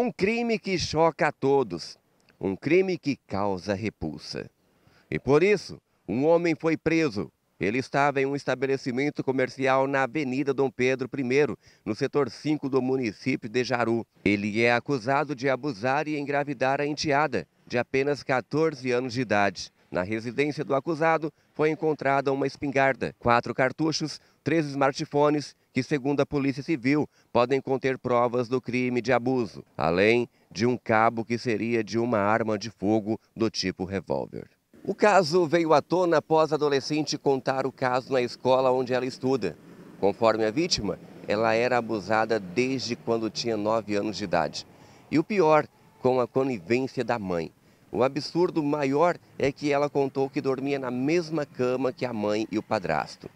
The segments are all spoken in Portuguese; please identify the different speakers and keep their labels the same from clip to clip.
Speaker 1: Um crime que choca a todos, um crime que causa repulsa. E por isso, um homem foi preso. Ele estava em um estabelecimento comercial na Avenida Dom Pedro I, no setor 5 do município de Jaru. Ele é acusado de abusar e engravidar a enteada, de apenas 14 anos de idade. Na residência do acusado foi encontrada uma espingarda, quatro cartuchos, três smartphones que, segundo a Polícia Civil, podem conter provas do crime de abuso, além de um cabo que seria de uma arma de fogo do tipo revólver. O caso veio à tona após a adolescente contar o caso na escola onde ela estuda. Conforme a vítima, ela era abusada desde quando tinha 9 anos de idade. E o pior, com a conivência da mãe. O absurdo maior é que ela contou que dormia na mesma cama que a mãe e o padrasto,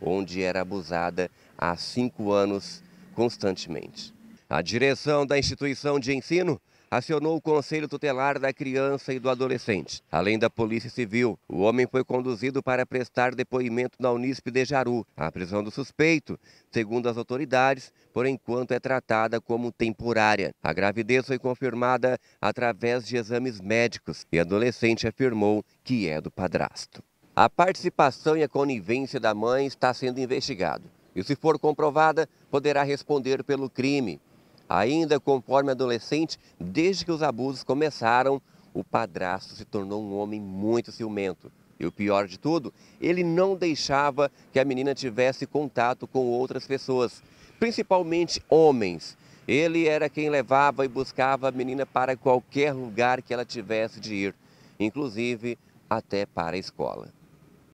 Speaker 1: onde era abusada há cinco anos constantemente. A direção da instituição de ensino acionou o Conselho Tutelar da Criança e do Adolescente. Além da Polícia Civil, o homem foi conduzido para prestar depoimento na Unisp de Jaru. A prisão do suspeito, segundo as autoridades, por enquanto é tratada como temporária. A gravidez foi confirmada através de exames médicos e o adolescente afirmou que é do padrasto. A participação e a conivência da mãe está sendo investigado. E se for comprovada, poderá responder pelo crime. Ainda conforme adolescente, desde que os abusos começaram, o padrasto se tornou um homem muito ciumento. E o pior de tudo, ele não deixava que a menina tivesse contato com outras pessoas, principalmente homens. Ele era quem levava e buscava a menina para qualquer lugar que ela tivesse de ir, inclusive até para a escola.